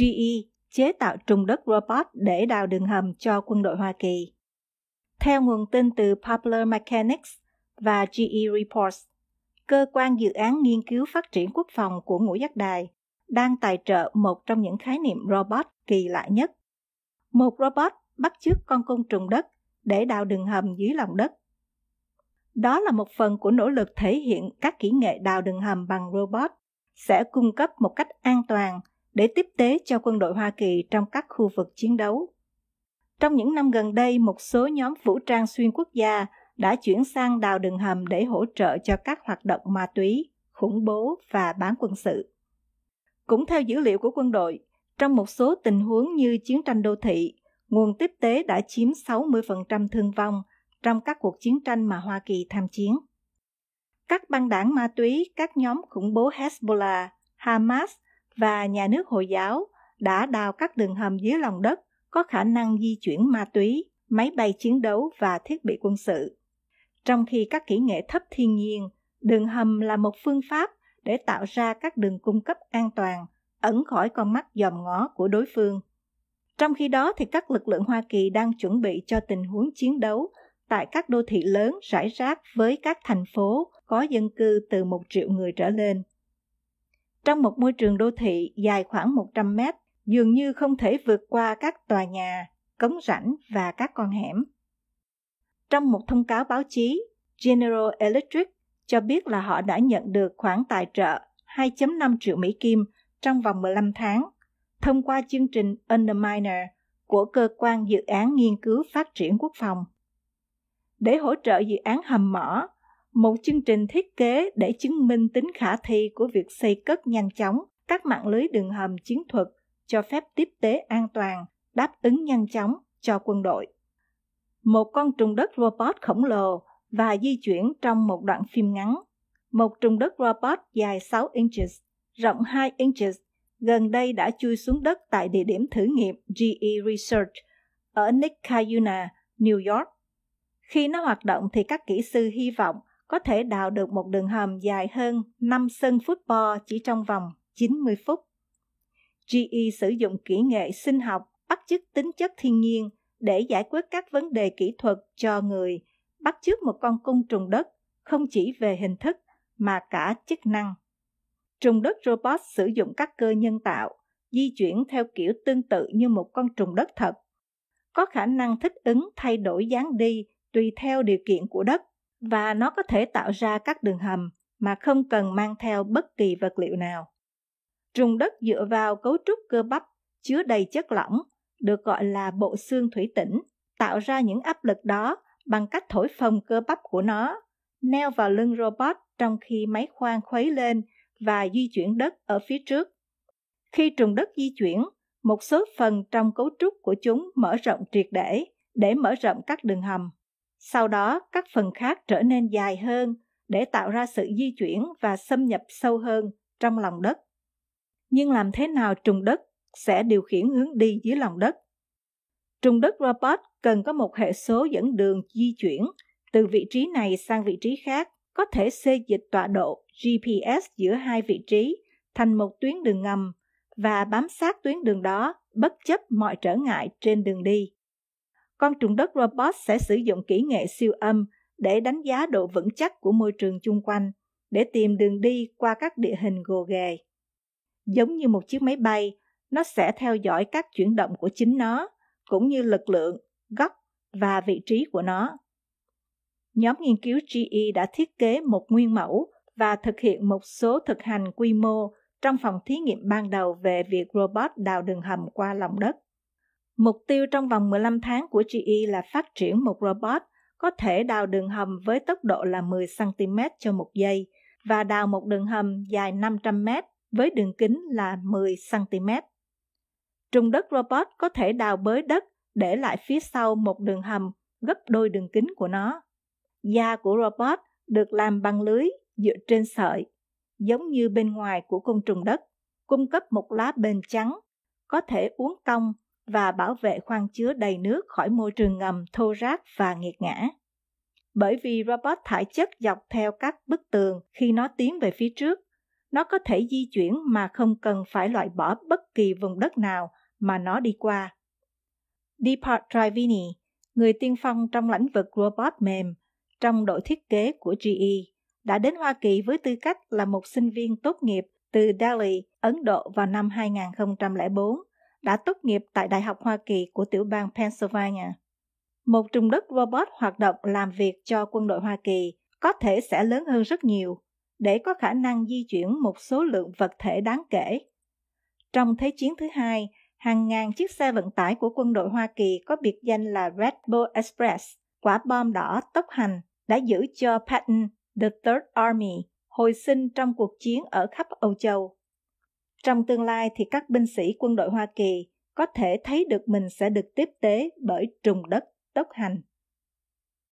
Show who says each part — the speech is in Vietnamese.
Speaker 1: GE chế tạo trùng đất robot để đào đường hầm cho quân đội Hoa Kỳ. Theo nguồn tin từ Popular Mechanics và GE Reports, cơ quan dự án nghiên cứu phát triển quốc phòng của Ngũ Giác Đài đang tài trợ một trong những khái niệm robot kỳ lạ nhất. Một robot bắt chước con côn trùng đất để đào đường hầm dưới lòng đất. Đó là một phần của nỗ lực thể hiện các kỹ nghệ đào đường hầm bằng robot sẽ cung cấp một cách an toàn để tiếp tế cho quân đội Hoa Kỳ trong các khu vực chiến đấu. Trong những năm gần đây, một số nhóm vũ trang xuyên quốc gia đã chuyển sang đào đường hầm để hỗ trợ cho các hoạt động ma túy, khủng bố và bán quân sự. Cũng theo dữ liệu của quân đội, trong một số tình huống như chiến tranh đô thị, nguồn tiếp tế đã chiếm 60% thương vong trong các cuộc chiến tranh mà Hoa Kỳ tham chiến. Các băng đảng ma túy, các nhóm khủng bố Hezbollah, Hamas – và nhà nước Hồi giáo đã đào các đường hầm dưới lòng đất có khả năng di chuyển ma túy, máy bay chiến đấu và thiết bị quân sự. Trong khi các kỹ nghệ thấp thiên nhiên, đường hầm là một phương pháp để tạo ra các đường cung cấp an toàn, ẩn khỏi con mắt dòm ngó của đối phương. Trong khi đó thì các lực lượng Hoa Kỳ đang chuẩn bị cho tình huống chiến đấu tại các đô thị lớn rải rác với các thành phố có dân cư từ một triệu người trở lên. Trong một môi trường đô thị dài khoảng 100 mét, dường như không thể vượt qua các tòa nhà, cống rãnh và các con hẻm. Trong một thông cáo báo chí, General Electric cho biết là họ đã nhận được khoản tài trợ 2.5 triệu Mỹ Kim trong vòng 15 tháng thông qua chương trình Underminer của Cơ quan Dự án Nghiên cứu Phát triển Quốc phòng. Để hỗ trợ dự án hầm mỏ một chương trình thiết kế để chứng minh tính khả thi của việc xây cất nhanh chóng các mạng lưới đường hầm chiến thuật cho phép tiếp tế an toàn, đáp ứng nhanh chóng cho quân đội. Một con trùng đất robot khổng lồ và di chuyển trong một đoạn phim ngắn. Một trùng đất robot dài 6 inches, rộng 2 inches, gần đây đã chui xuống đất tại địa điểm thử nghiệm GE Research ở Nick Cayuna, New York. Khi nó hoạt động thì các kỹ sư hy vọng có thể đào được một đường hầm dài hơn 5 sân football chỉ trong vòng 90 phút. GE sử dụng kỹ nghệ sinh học bắt chước tính chất thiên nhiên để giải quyết các vấn đề kỹ thuật cho người, bắt chước một con côn trùng đất không chỉ về hình thức mà cả chức năng. Trùng đất robot sử dụng các cơ nhân tạo, di chuyển theo kiểu tương tự như một con trùng đất thật, có khả năng thích ứng thay đổi dáng đi tùy theo điều kiện của đất và nó có thể tạo ra các đường hầm mà không cần mang theo bất kỳ vật liệu nào. Trùng đất dựa vào cấu trúc cơ bắp chứa đầy chất lỏng, được gọi là bộ xương thủy tĩnh, tạo ra những áp lực đó bằng cách thổi phồng cơ bắp của nó, neo vào lưng robot trong khi máy khoan khuấy lên và di chuyển đất ở phía trước. Khi trùng đất di chuyển, một số phần trong cấu trúc của chúng mở rộng triệt để để mở rộng các đường hầm. Sau đó, các phần khác trở nên dài hơn để tạo ra sự di chuyển và xâm nhập sâu hơn trong lòng đất. Nhưng làm thế nào trùng đất sẽ điều khiển hướng đi dưới lòng đất? Trùng đất robot cần có một hệ số dẫn đường di chuyển từ vị trí này sang vị trí khác, có thể xê dịch tọa độ GPS giữa hai vị trí thành một tuyến đường ngầm và bám sát tuyến đường đó bất chấp mọi trở ngại trên đường đi con trùng đất robot sẽ sử dụng kỹ nghệ siêu âm để đánh giá độ vững chắc của môi trường chung quanh, để tìm đường đi qua các địa hình gồ ghề. Giống như một chiếc máy bay, nó sẽ theo dõi các chuyển động của chính nó, cũng như lực lượng, góc và vị trí của nó. Nhóm nghiên cứu GE đã thiết kế một nguyên mẫu và thực hiện một số thực hành quy mô trong phòng thí nghiệm ban đầu về việc robot đào đường hầm qua lòng đất. Mục tiêu trong vòng 15 tháng của GE là phát triển một robot có thể đào đường hầm với tốc độ là 10cm cho một giây và đào một đường hầm dài 500m với đường kính là 10cm. Trùng đất robot có thể đào bới đất để lại phía sau một đường hầm gấp đôi đường kính của nó. Da của robot được làm bằng lưới dựa trên sợi, giống như bên ngoài của côn trùng đất, cung cấp một lá bền trắng, có thể uốn cong và bảo vệ khoang chứa đầy nước khỏi môi trường ngầm thô rác và nghiệt ngã. Bởi vì robot thải chất dọc theo các bức tường khi nó tiến về phía trước, nó có thể di chuyển mà không cần phải loại bỏ bất kỳ vùng đất nào mà nó đi qua. Deepak Triveni, người tiên phong trong lĩnh vực robot mềm, trong đội thiết kế của GE, đã đến Hoa Kỳ với tư cách là một sinh viên tốt nghiệp từ Delhi, Ấn Độ vào năm 2004 đã tốt nghiệp tại Đại học Hoa Kỳ của tiểu bang Pennsylvania. Một trung đất robot hoạt động làm việc cho quân đội Hoa Kỳ có thể sẽ lớn hơn rất nhiều để có khả năng di chuyển một số lượng vật thể đáng kể. Trong Thế chiến thứ hai, hàng ngàn chiếc xe vận tải của quân đội Hoa Kỳ có biệt danh là Red Bull Express, quả bom đỏ tốc hành, đã giữ cho Patton, The Third Army, hồi sinh trong cuộc chiến ở khắp Âu Châu. Trong tương lai thì các binh sĩ quân đội Hoa Kỳ có thể thấy được mình sẽ được tiếp tế bởi trùng đất tốc hành.